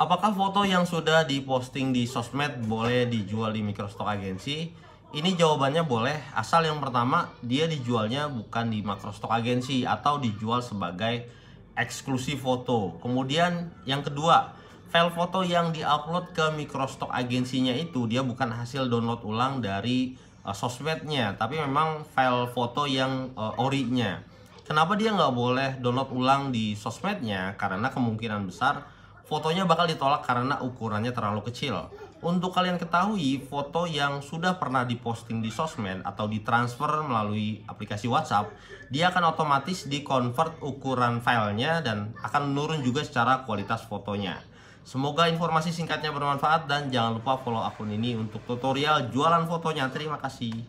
Apakah foto yang sudah diposting di sosmed boleh dijual di microstock agensi? Ini jawabannya boleh, asal yang pertama dia dijualnya bukan di makrostock agensi atau dijual sebagai eksklusif foto. Kemudian yang kedua, file foto yang diupload ke microstock agensinya itu dia bukan hasil download ulang dari uh, sosmednya, tapi memang file foto yang uh, orinya. Kenapa dia nggak boleh download ulang di sosmednya? Karena kemungkinan besar fotonya bakal ditolak karena ukurannya terlalu kecil. Untuk kalian ketahui, foto yang sudah pernah diposting di sosmed atau ditransfer melalui aplikasi WhatsApp, dia akan otomatis dikonvert ukuran filenya dan akan menurun juga secara kualitas fotonya. Semoga informasi singkatnya bermanfaat dan jangan lupa follow akun ini untuk tutorial jualan fotonya. Terima kasih.